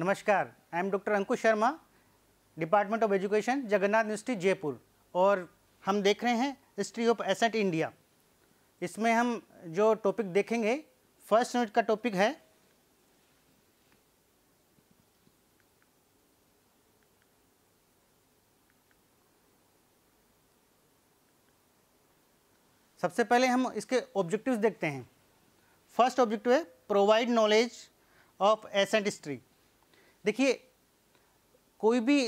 नमस्कार I am doctor Ankush Sharma department of education Jagannath university Jaipur और हम देख रहे हैं हिस्ट्री ऑफ एसेट इंडिया इसमें हम जो टॉपिक देखेंगे फर्स्ट यूनिट का टॉपिक है सबसे पहले हम इसके ऑब्जेक्टिव्स देखते हैं फर्स्ट ऑब्जेक्टिव है provide knowledge of ancient history देखिए कोई भी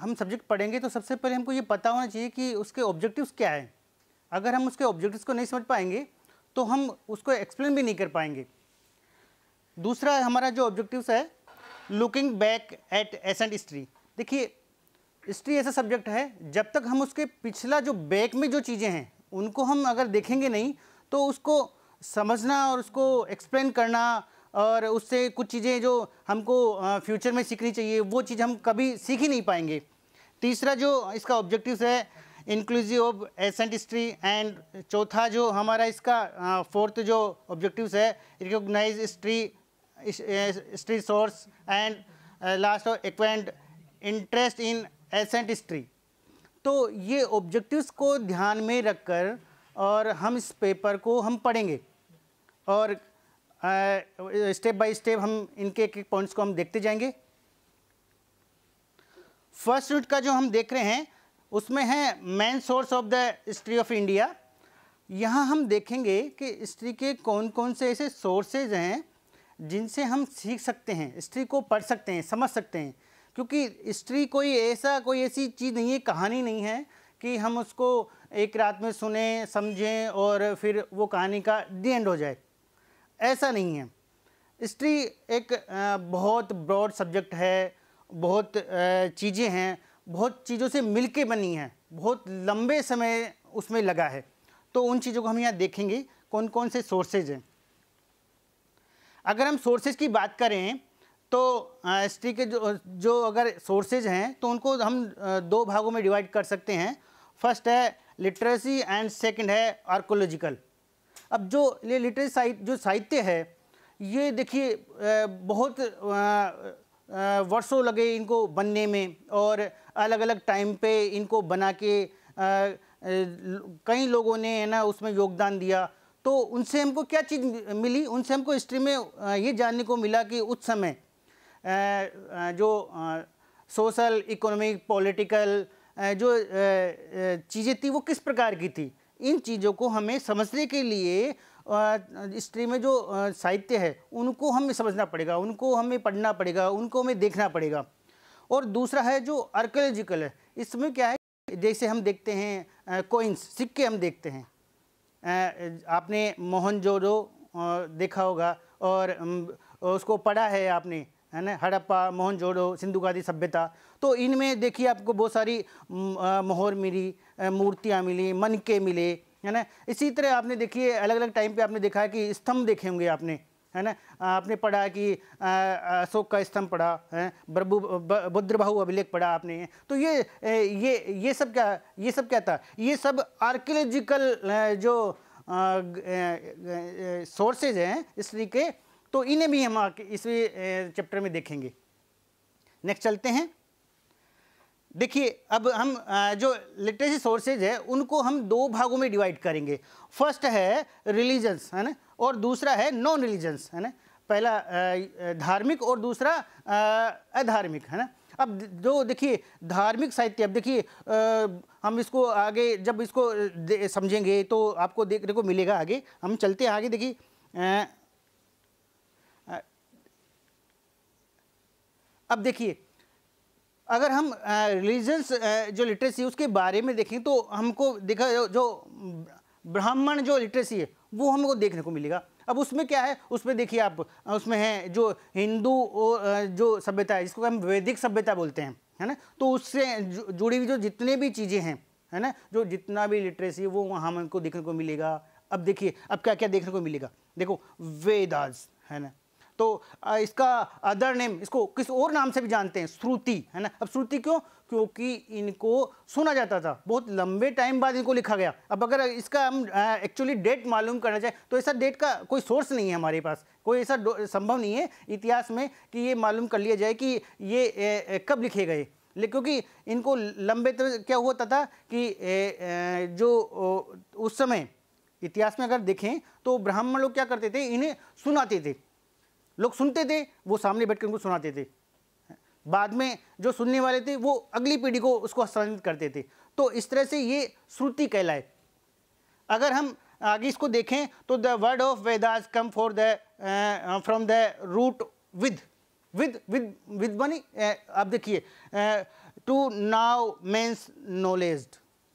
हम सब्जेक्ट पढ़ेंगे तो सबसे पहले हमको ये पता होना चाहिए कि उसके ऑब्जेक्टिव्स क्या हैं अगर हम उसके ऑब्जेक्टिव्स को नहीं समझ पाएंगे तो हम उसको एक्सप्लेन भी नहीं कर पाएंगे दूसरा हमारा जो ऑब्जेक्टिव्स है looking back at ancient history देखिए हिस्ट्री ऐसा सब्जेक्ट है जब तक हम उसके पिछला जो बैक में जो चीज़ें हैं उनको हम अगर देखेंगे नहीं तो उसको समझना और उसको एक्सप्लेन करना और उससे कुछ चीज़ें जो हमको फ्यूचर में सीखनी चाहिए वो चीज़ हम कभी सीख ही नहीं पाएंगे तीसरा जो इसका ऑब्जेक्टिव है inclusive of ancient history and चौथा जो हमारा इसका फोर्थ जो ऑब्जेक्टिव है recognise history history source and last और acquaint interest in ancient history तो ये ऑब्जेक्टिव्स को ध्यान में रखकर और हम इस पेपर को हम पढ़ेंगे और स्टेप बाय स्टेप हम इनके एक एक पॉइंट्स को हम देखते जाएंगे फर्स्ट यूनिट का जो हम देख रहे हैं उसमें है main source of the history of India यहाँ हम देखेंगे कि हिस्ट्री के कौन कौन से ऐसे सोर्सेज हैं जिनसे हम सीख सकते हैं हिस्ट्री को पढ़ सकते हैं समझ सकते हैं क्योंकि हिस्ट्री कोई ऐसा कोई ऐसी चीज़ नहीं है कहानी नहीं है कि हम उसको एक रात में सुने समझें और फिर वो कहानी का दी एंड हो जाए ऐसा नहीं है हिस्ट्री एक बहुत ब्रॉड सब्जेक्ट है बहुत चीज़ें हैं बहुत चीज़ों से मिलके बनी है बहुत लंबे समय उसमें लगा है तो उन चीज़ों को हम यहाँ देखेंगे कौन कौन से सोर्सेज हैं अगर हम सोर्सेज की बात करें तो हिस्ट्री के जो जो अगर सोर्सेज हैं तो उनको हम दो भागों में डिवाइड कर सकते हैं फर्स्ट है लिटरेसी एंड सेकंड है आर्कोलॉजिकल अब जो ये लिटरेरी साहित्य जो साहित्य है ये देखिए बहुत वर्षों लगे इनको बनने में और अलग अलग टाइम पे इनको बना के कई लोगों ने है ना उसमें योगदान दिया तो उनसे हमको क्या चीज़ मिली उनसे हमको हिस्ट्री में ये जानने को मिला कि उस समय जो सोशल इकोनॉमिक पॉलिटिकल जो चीज़ें थी वो किस प्रकार की थी इन चीज़ों को हमें समझने के लिए स्त्री में जो साहित्य है उनको हमें समझना पड़ेगा उनको हमें पढ़ना पड़ेगा उनको हमें देखना पड़ेगा और दूसरा है जो आर्कोलॉजिकल है इसमें क्या है जैसे हम देखते हैं कोइंस सिक्के हम देखते हैं आपने मोहनजोदड़ो देखा होगा और उसको पढ़ा है आपने है ना हड़प्पा मोहन जोड़ो सिंधु गादी सभ्यता तो इनमें देखिए आपको बहुत सारी मोहर मिली मूर्तियाँ मिली मनके मिले है ना इसी तरह आपने देखिए अलग अलग टाइम पे आपने देखा है कि स्तंभ देखे होंगे आपने है ना आपने पढ़ा कि अशोक का स्तंभ पढ़ा है ब्रभु बुद्रबाहु अभिलेख पढ़ा आपने तो ये ये ये सब क्या ये सब क्या था ये सब आर्कियोलॉजिकल जो सोर्सेज हैं इसलिए के तो इन्हें भी हम इस चैप्टर में देखेंगे नेक्स्ट चलते हैं देखिए अब हम जो लिटरेसी सोर्सेज है उनको हम दो भागों में डिवाइड करेंगे फर्स्ट है रिलीजन्स है ना और दूसरा है नॉन रिलीजन्स है ना पहला धार्मिक और दूसरा अधार्मिक है ना अब जो देखिए धार्मिक साहित्य अब देखिए हम इसको आगे जब इसको समझेंगे तो आपको देखने को मिलेगा आगे हम चलते हैं आगे देखिए अब देखिए अगर हम रिलीजन्स जो लिटरेसी उसके बारे में देखें तो हमको देखा जो ब्राह्मण जो लिटरेसी है वो हमको देखने को मिलेगा अब उसमें क्या है उसमें देखिए आप उसमें है जो हिंदू जो सभ्यता है जिसको हम वैदिक सभ्यता बोलते हैं है ना तो उससे जुड़ी हुई जो जितने भी चीज़ें हैं है ना जो जितना भी लिटरेसी है वो वहाँ हमको देखने को मिलेगा अब देखिए अब क्या क्या देखने को मिलेगा देखो वेदाज है ना तो इसका अदर नेम इसको किस और नाम से भी जानते हैं श्रुति है ना अब श्रुति क्यों क्योंकि इनको सुना जाता था बहुत लंबे टाइम बाद इनको लिखा गया अब अगर इसका हम एक्चुअली डेट मालूम करना चाहें तो ऐसा डेट का कोई सोर्स नहीं है हमारे पास कोई ऐसा संभव नहीं है इतिहास में कि ये मालूम कर लिया जाए कि ये ए, ए, कब लिखे गए क्योंकि इनको लंबे तो क्या होता था कि ए, जो उस समय इतिहास में अगर देखें तो ब्राह्मण लोग क्या करते थे इन्हें सुनाते थे लोग सुनते थे वो सामने बैठकर उनको सुनाते थे बाद में जो सुनने वाले थे वो अगली पीढ़ी को उसको हस्तांतरित करते थे तो इस तरह से ये श्रुति कहलाए अगर हम आगे इसको देखें तो the word of Vedas come for the from the root vid vid vid vid बनी आप देखिए टू नाउ मेन्स नॉलेज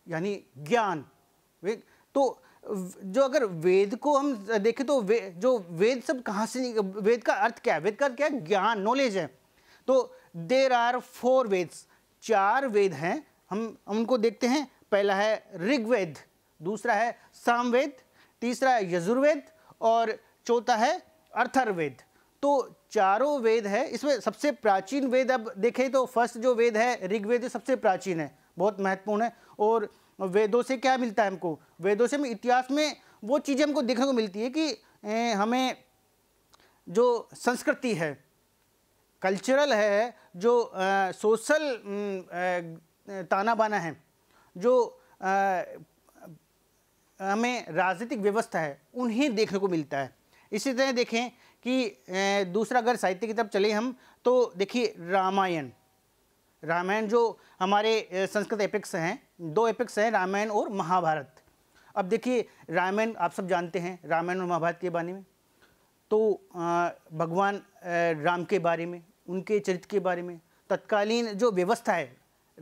यानी ज्ञान तो जो अगर वेद को हम देखें तो वे, जो वेद सब कहाँ से वेद का अर्थ क्या है वेद का अर्थ क्या है ज्ञान नॉलेज है तो देर आर फोर वेद्स चार वेद हैं हम उनको देखते हैं पहला है ऋग्वेद दूसरा है सामवेद तीसरा है यजुर्वेद और चौथा है अर्थर्वेद तो चारों वेद है इसमें सबसे प्राचीन वेद अब देखें तो फर्स्ट जो वेद है ऋग्वेद सबसे प्राचीन है बहुत महत्वपूर्ण है और वेदों से क्या मिलता है हमको वेदों से हम इतिहास में वो चीज़ें हमको देखने को मिलती है कि ए, हमें जो संस्कृति है कल्चरल है जो आ, सोशल आ, ताना बाना है जो आ, हमें राजनीतिक व्यवस्था है उन्हें देखने को मिलता है इसी तरह देखें कि दूसरा अगर साहित्य की तरफ चले हम तो देखिए रामायण रामायण जो हमारे संस्कृत एपिक्स हैं दो एपिक्स हैं रामायण और महाभारत अब देखिए रामायण आप सब जानते हैं रामायण और महाभारत के बारे में तो भगवान राम के बारे में उनके चरित्र के बारे में तत्कालीन जो व्यवस्था है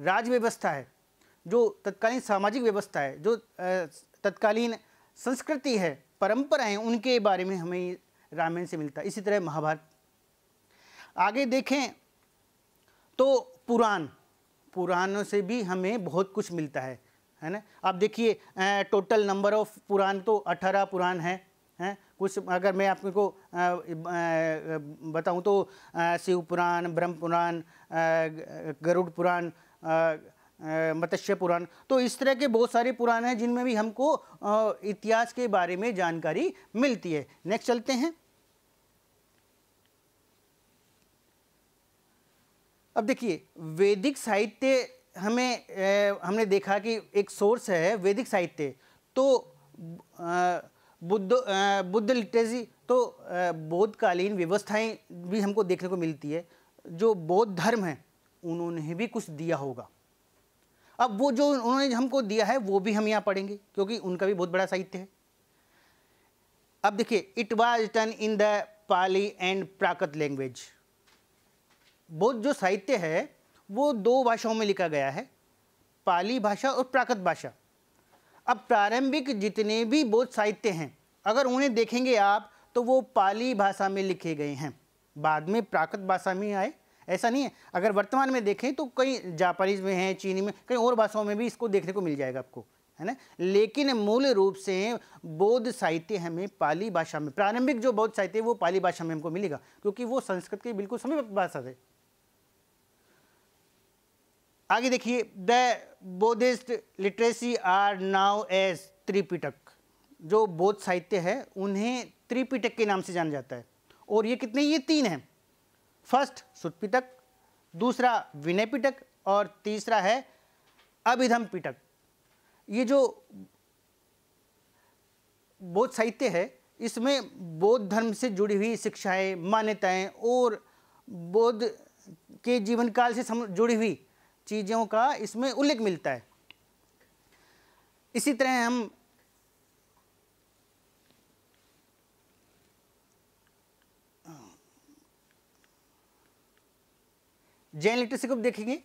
राज व्यवस्था है जो तत्कालीन सामाजिक व्यवस्था है जो तत्कालीन संस्कृति है परंपरा है उनके बारे में हमें रामायण से मिलता है इसी तरह महाभारत आगे देखें तो पुराण पुराणों से भी हमें बहुत कुछ मिलता है है ना आप देखिए टोटल नंबर ऑफ पुराण तो अठारह पुराण है हैं कुछ अगर मैं आपको बताऊं तो शिव पुराण ब्रह्म पुराण गरुड़ पुराण मत्स्य पुराण तो इस तरह के बहुत सारे पुराण हैं जिनमें भी हमको इतिहास के बारे में जानकारी मिलती है नेक्स्ट चलते हैं अब देखिए वैदिक साहित्य हमें ए, हमने देखा कि एक सोर्स है वैदिक साहित्य तो बुद्ध बुद्ध लिटरेसी तो बौद्धकालीन व्यवस्थाएं भी हमको देखने को मिलती है जो बौद्ध धर्म है उन्होंने भी कुछ दिया होगा अब वो जो उन्होंने हमको दिया है वो भी हम यहाँ पढ़ेंगे क्योंकि उनका भी बहुत बड़ा साहित्य है अब देखिए it was written in the Pali and Prakrit language बौद्ध जो साहित्य है वो दो भाषाओं में लिखा गया है पाली भाषा और प्राकृत भाषा अब प्रारंभिक जितने भी बौद्ध साहित्य हैं अगर उन्हें देखेंगे आप तो वो पाली भाषा में लिखे गए हैं बाद में प्राकृत भाषा में आए ऐसा नहीं है अगर वर्तमान में देखें तो कई जापानीज में हैं चीनी में कई और भाषाओं में भी इसको देखने को मिल जाएगा आपको है ना लेकिन मूल रूप से बौद्ध साहित्य हमें पाली भाषा में प्रारंभिक जो बौद्ध साहित्य है वो पाली भाषा में हमको मिलेगा क्योंकि वो संस्कृत की बिल्कुल समीप भाषा है आगे देखिए the Buddhist literacy are known as Tripitaka जो बौद्ध साहित्य है उन्हें त्रिपिटक के नाम से जाना जाता है और ये कितने ये तीन हैं फर्स्ट सुटपिटक दूसरा विनय पिटक और तीसरा है अभिधम पिटक ये जो बौद्ध साहित्य है इसमें बौद्ध धर्म से जुड़ी हुई शिक्षाएं मान्यताएं और बौद्ध के जीवन काल से जुड़ी हुई चीज़ों का इसमें उल्लेख मिलता है इसी तरह हम जैन लिटरेसी को देखेंगे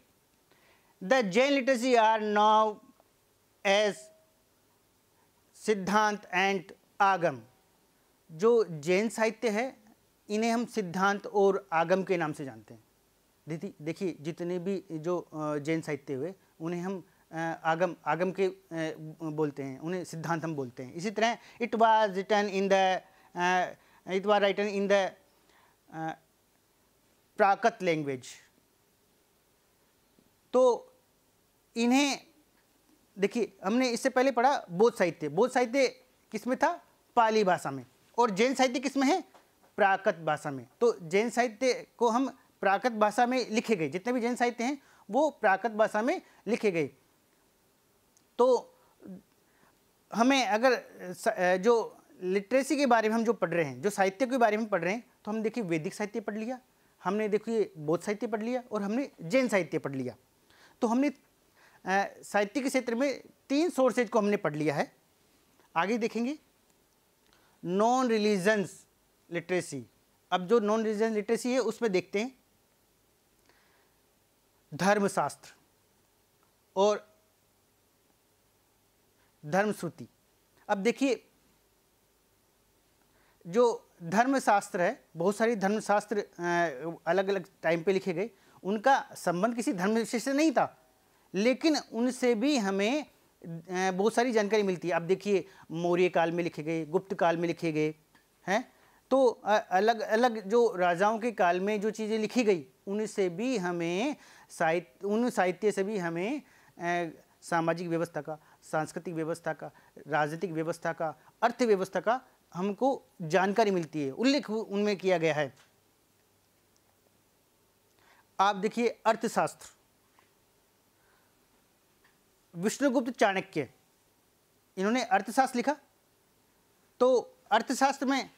the Jain literacy are known as Siddhanta and Agama जो जैन साहित्य है इन्हें हम सिद्धांत और आगम के नाम से जानते हैं दीदी देखिए जितने भी जो जैन साहित्य हुए उन्हें हम आगम आगम के बोलते हैं उन्हें सिद्धांत हम बोलते हैं इसी तरह it was written in the it was written in the Prakrit language तो इन्हें देखिए हमने इससे पहले पढ़ा बौद्ध साहित्य बौद्ध साहित्य किस में था पाली भाषा में और जैन साहित्य किस में है प्राकृत भाषा में तो जैन साहित्य को हम प्राकृत भाषा में लिखे गए जितने भी जैन साहित्य हैं वो प्राकृत भाषा में लिखे गए तो हमें अगर जो लिटरेसी के बारे में हम जो पढ़ रहे हैं जो साहित्य के बारे में पढ़ रहे हैं तो हम देखिए वैदिक साहित्य पढ़ लिया हमने देखिए बौद्ध साहित्य पढ़ लिया और हमने जैन साहित्य पढ़ लिया तो हमने साहित्य के क्षेत्र में तीन सोर्सेज को हमने पढ़ लिया है आगे देखेंगे नॉन रिलीजन्स लिटरेसी अब जो नॉन रिलीजन लिटरेसी है उसमें देखते हैं धर्मशास्त्र और धर्मश्रुति अब देखिए जो धर्मशास्त्र है बहुत सारी धर्मशास्त्र अलग अलग टाइम पे लिखे गए उनका संबंध किसी धर्म विशेष से नहीं था लेकिन उनसे भी हमें बहुत सारी जानकारी मिलती है अब देखिए मौर्य काल में लिखे गए गुप्त काल में लिखे गए हैं तो अलग अलग जो राजाओं के काल में जो चीज़ें लिखी गई उनसे भी हमें साहित्य उन साहित्य से भी हमें सामाजिक व्यवस्था का सांस्कृतिक व्यवस्था का राजनीतिक व्यवस्था का अर्थव्यवस्था का हमको जानकारी मिलती है उल्लेख उनमें किया गया है आप देखिए अर्थशास्त्र विष्णुगुप्त चाणक्य इन्होंने अर्थशास्त्र लिखा तो अर्थशास्त्र में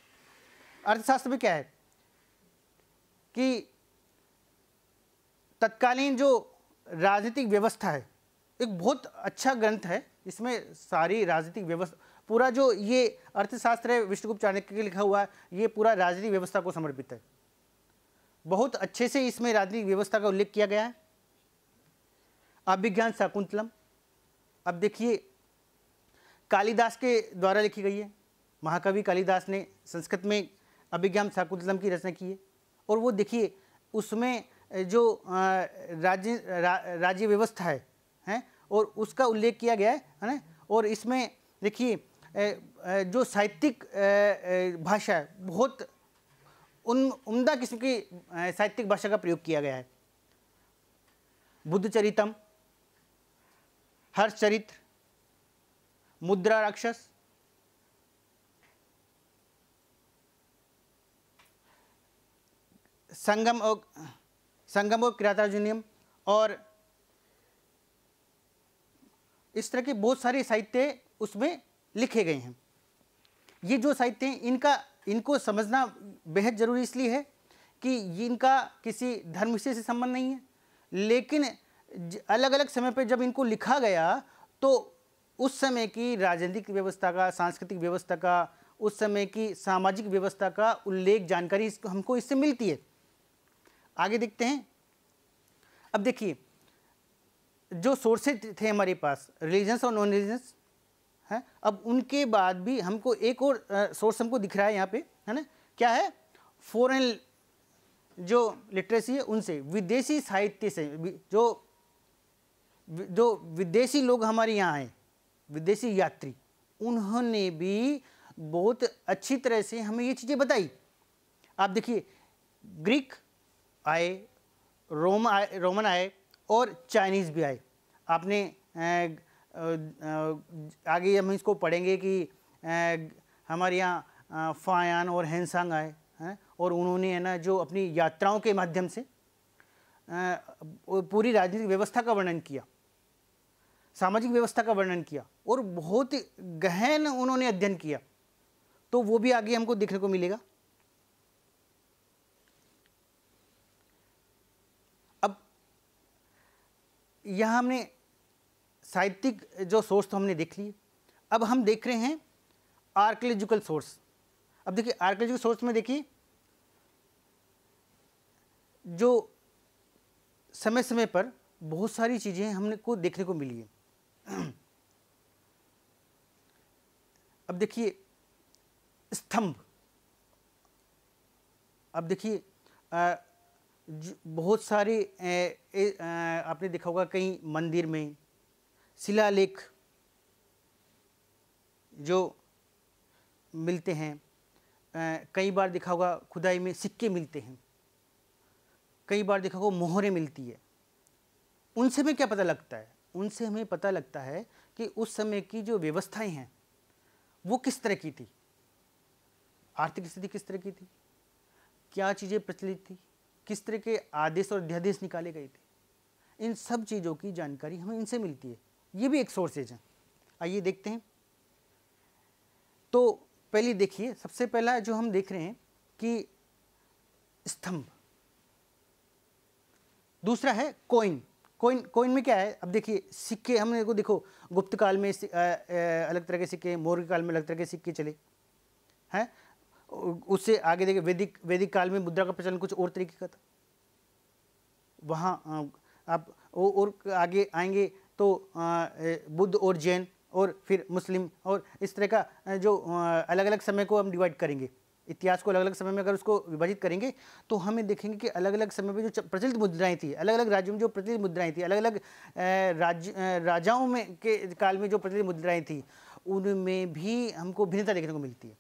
अर्थशास्त्र में क्या है कि तत्कालीन जो राजनीतिक व्यवस्था है एक बहुत अच्छा ग्रंथ है इसमें सारी राजनीतिक व्यवस्था पूरा जो ये अर्थशास्त्र है विष्णुगुप्त चाणक्य के लिखा हुआ है ये पूरा राजनीतिक व्यवस्था को समर्पित है बहुत अच्छे से इसमें राजनीतिक व्यवस्था का उल्लेख किया गया है अभिज्ञान शाकुंतलम अब देखिए कालिदास के द्वारा लिखी गई है महाकवि कालिदास ने संस्कृत में अभिज्ञान शाकुंतलम की रचना की है और वो देखिए उसमें जो राज्य रा, राज्य व्यवस्था है हैं और उसका उल्लेख किया गया है ना और इसमें देखिए जो साहित्यिक भाषा है बहुत उन उम्दा किस्म की साहित्यिक भाषा का प्रयोग किया गया है हर्ष चरित्र मुद्रा राक्षस संगम और संगम और किरातार्जुनियम और इस तरह के बहुत सारे साहित्य उसमें लिखे गए हैं ये जो साहित्य हैं इनका इनको समझना बेहद ज़रूरी इसलिए है कि इनका किसी धर्म विषय से संबंध नहीं है लेकिन अलग अलग समय पर जब इनको लिखा गया तो उस समय की राजनीतिक व्यवस्था का सांस्कृतिक व्यवस्था का उस समय की सामाजिक व्यवस्था का उल्लेख जानकारी हमको इससे मिलती है आगे देखते हैं अब देखिए जो सोर्सेज थे हमारे पास रिलीजन्स और नॉन रिलीजन्स है अब उनके बाद भी हमको एक और सोर्स हमको दिख रहा है यहाँ पे है ना क्या है फॉरेन जो लिटरेसी है उनसे विदेशी साहित्य से जो जो विदेशी लोग हमारे यहाँ आए विदेशी यात्री उन्होंने भी बहुत अच्छी तरह से हमें ये चीज़ें बताई आप देखिए ग्रीक आए रोम आए रोमन आए और चाइनीज़ भी आए आपने आगे हम इसको पढ़ेंगे कि हमारे यहाँ फायान और हैंसांग आए हैं और उन्होंने है ना जो अपनी यात्राओं के माध्यम से पूरी राजनीतिक व्यवस्था का वर्णन किया सामाजिक व्यवस्था का वर्णन किया और बहुत गहन उन्होंने अध्ययन किया तो वो भी आगे हमको देखने को मिलेगा यहाँ हमने साहित्यिक जो सोर्स तो हमने देख लिए अब हम देख रहे हैं आर्कोलॉजिकल सोर्स अब देखिए आर्कोलॉजिकल सोर्स में देखिए जो समय समय पर बहुत सारी चीज़ें हमने को देखने को मिली है अब देखिए स्तंभ अब देखिए बहुत सारे ए, ए, आपने देखा होगा कहीं मंदिर में शिलालेख जो मिलते हैं कई बार देखा होगा खुदाई में सिक्के मिलते हैं कई बार देखा होगा मोहरें मिलती है उनसे हमें क्या पता लगता है उनसे हमें पता लगता है कि उस समय की जो व्यवस्थाएं हैं वो किस तरह की थी आर्थिक स्थिति किस तरह की थी क्या चीज़ें प्रचलित थी किस तरह के आदेश और अध्यादेश निकाले गए थे इन सब चीज़ों की जानकारी हमें इनसे मिलती है ये भी एक सोर्सेज है आइए देखते हैं तो पहले देखिए सबसे पहला जो हम देख रहे हैं कि स्तंभ दूसरा है कोइन कोइन कोइन में क्या है अब देखिए सिक्के हमने को देखो गुप्त काल में आ, आ, अलग तरह के सिक्के मौर्य काल में अलग तरह के सिक्के चले हैं उससे आगे देखिए वैदिक वैदिक काल में मुद्रा का प्रचलन कुछ और तरीके का था वहाँ आप और आगे आएंगे तो बुद्ध और जैन और फिर मुस्लिम और इस तरह का जो अलग अलग समय को हम डिवाइड करेंगे इतिहास को अलग अलग समय में अगर उसको विभाजित करेंगे तो हमें देखेंगे कि अलग अलग समय में जो प्रचलित मुद्राएं थी अलग अलग राज्यों में जो प्रचलित मुद्राएं थी अलग अलग राज्य राजाओं में के काल में जो प्रचलित मुद्राएं थी उनमें भी हमको भिन्नता देखने को मिलती है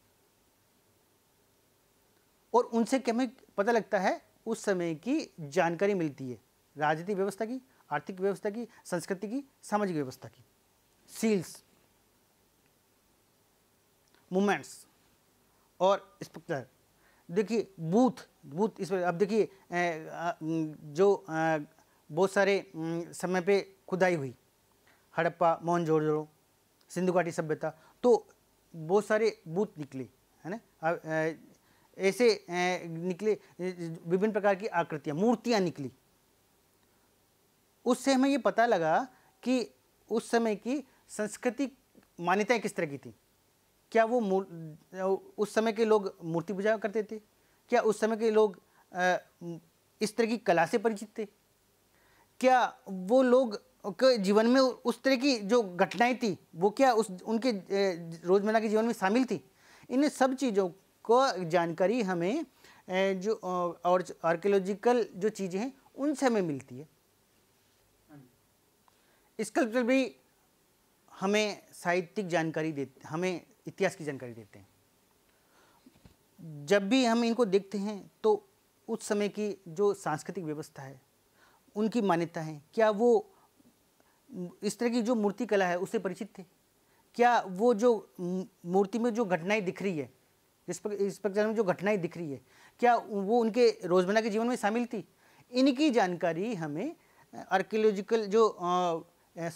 और उनसे हमें पता लगता है उस समय की जानकारी मिलती है राजनीतिक व्यवस्था की आर्थिक व्यवस्था की संस्कृति की सामाजिक व्यवस्था की सील्स मूमेंट्स और स्पक्टर देखिए बूथ बूथ इस पर अब देखिए जो बहुत सारे समय पे खुदाई हुई हड़प्पा मोहनजोदड़ो सिंधु घाटी सभ्यता तो बहुत सारे बूथ निकले है ना ऐसे निकले विभिन्न प्रकार की आकृतियाँ मूर्तियाँ निकली उससे हमें ये पता लगा कि उस समय की संस्कृति मान्यताएं किस तरह की थी क्या वो उस समय के लोग मूर्ति पूजा करते थे क्या उस समय के लोग इस तरह की कला से परिचित थे क्या वो लोग के जीवन में उस तरह की जो घटनाएं थी वो क्या उस उनके रोज़मर्रा के जीवन में शामिल थी इन सब चीज़ों को जानकारी हमें जो और आर्कियोलॉजिकल जो चीज़ें हैं उनसे हमें मिलती है स्कल्पचर भी हमें साहित्यिक जानकारी देते हमें इतिहास की जानकारी देते हैं जब भी हम इनको देखते हैं तो उस समय की जो सांस्कृतिक व्यवस्था है उनकी मान्यता है क्या वो इस तरह की जो मूर्ति कला है उससे परिचित थे क्या वो जो मूर्ति में जो घटनाएं दिख रही है जिस पर इस प्रकार में जो घटनाएं दिख रही है क्या वो उनके रोज़मर्रा के जीवन में शामिल थी इनकी जानकारी हमें आर्कियोलॉजिकल जो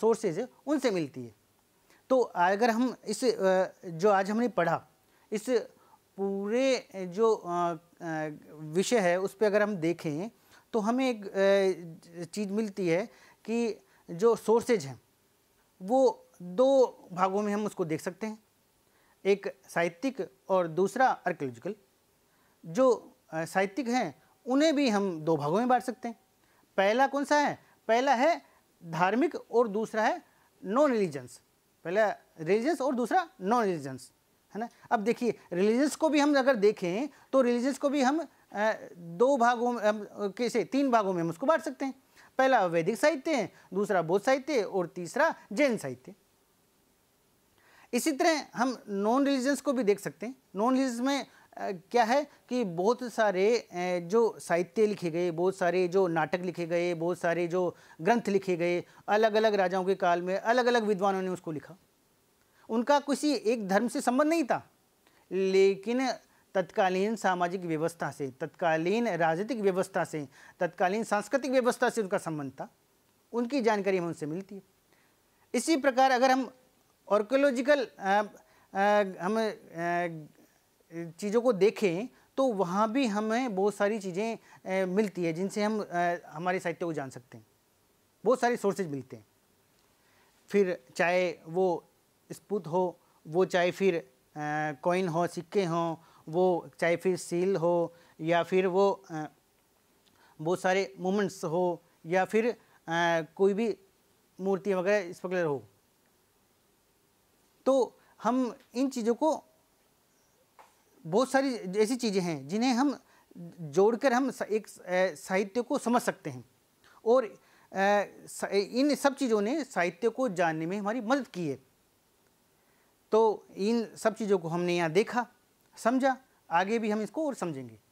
सोर्सेज है उनसे मिलती है तो अगर हम इस जो आज हमने पढ़ा इस पूरे जो विषय है उस पर अगर हम देखें तो हमें एक चीज़ मिलती है कि जो सोर्सेज हैं वो दो भागों में हम उसको देख सकते हैं एक साहित्यिक और दूसरा आर्कियोलॉजिकल जो साहित्यिक हैं उन्हें भी हम दो भागों में बांट सकते हैं पहला कौन सा है पहला है धार्मिक और दूसरा है नॉन रिलीजन्स पहला रिलीजन्स और दूसरा नॉन रिलीजन्स है ना अब देखिए रिलीजन्स को भी हम अगर देखें तो रिलीजन्स को भी हम दो भागों में कैसे तीन भागों में हम उसको बांट सकते हैं पहला वैदिक साहित्य है दूसरा बौद्ध साहित्य और तीसरा जैन साहित्य इसी तरह हम नॉन रिलीजन्स को भी देख सकते हैं नॉन रिलीजन्स में क्या है कि बहुत सारे जो साहित्य लिखे गए बहुत सारे जो नाटक लिखे गए बहुत सारे जो ग्रंथ लिखे गए अलग अलग राजाओं के काल में अलग अलग विद्वानों ने उसको लिखा उनका किसी एक धर्म से संबंध नहीं था लेकिन तत्कालीन सामाजिक व्यवस्था से तत्कालीन राजनीतिक व्यवस्था से तत्कालीन सांस्कृतिक व्यवस्था से उनका संबंध था उनकी जानकारी हम उनसे मिलती है इसी प्रकार अगर हम ऑर्कोलॉजिकल हम चीज़ों को देखें तो वहाँ भी हमें बहुत सारी चीज़ें मिलती है जिनसे हम हमारे साहित्य को जान सकते हैं बहुत सारे सोर्सेज मिलते हैं फिर चाहे वो स्पूत हो वो चाहे फिर कॉइन हो सिक्के हों वो चाहे फिर सील हो या फिर वो बहुत सारे मोमेंट्स हो या फिर आ, कोई भी मूर्ति वगैरह इस वगैरह हो तो हम इन चीज़ों को बहुत सारी ऐसी चीज़ें हैं जिन्हें हम जोड़कर हम एक साहित्य को समझ सकते हैं और इन सब चीज़ों ने साहित्य को जानने में हमारी मदद की है तो इन सब चीज़ों को हमने यहाँ देखा समझा आगे भी हम इसको और समझेंगे